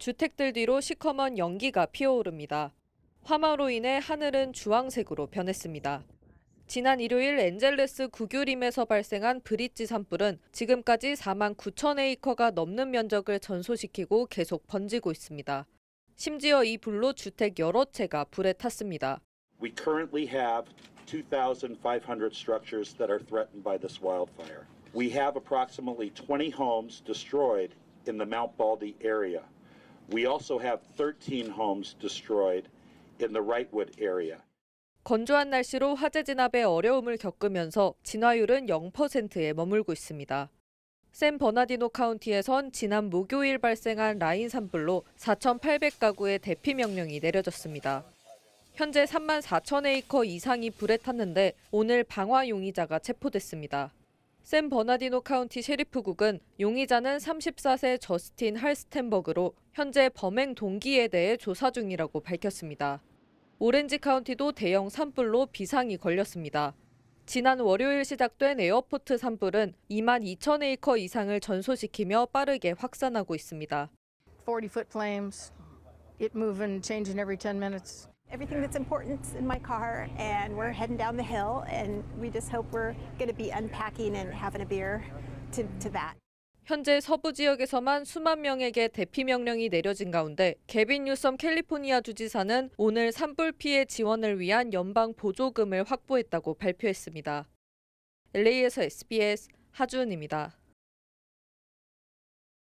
주택들 뒤로 시커먼 연기가 피어오릅니다. 화마로 인해 하늘은 주황색으로 변했습니다. 지난 일요일 엔젤레스 구규림에서 발생한 브릿지 산불은 지금까지 4만 9천 에이커가 넘는 면적을 전소시키고 계속 번지고 있습니다. 심지어 이 불로 주택 여러 채가 불에 탔습니다. We currently have 2,500 structures that are threatened by this wildfire. We have approximately 20 homes destroyed in the Mount Baldy area. We also have 13 homes destroyed in the Wrightwood area. 건조한 날씨로 화재 진압에 어려움을 겪으면서 진화율은 0%에 머물고 있습니다. 샌 버나디노 카운티에선 지난 목요일 발생한 라인 산불로 4,800가구의 대피 명령이 내려졌습니다. 현재 3만 4천 에이커 이상이 불에 탔는데 오늘 방화 용의자가 체포됐습니다. 샌 버나디노 카운티 셰리프국은 용의자는 34세 저스틴 할스텐버그로 현재 범행 동기에 대해 조사 중이라고 밝혔습니다. 오렌지 카운티도 대형 산불로 비상이 걸렸습니다. 지난 월요일 시작된 에어포트 산불은 2만 2천 에이커 이상을 전소시키며 빠르게 확산하고 있습니다. 40-foot flames. It moving, changing every 10 minutes. Everything that's important's in my car, and we're heading down the hill, and we just hope we're going to be unpacking and having a beer to, to that. 현재 서부 지역에서만 수만 명에게 대피 명령이 내려진 가운데 개빈 뉴섬 캘리포니아 주지사는 오늘 산불 피해 지원을 위한 연방 보조금을 확보했다고 발표했습니다. LA에서 SBS 하준입니다.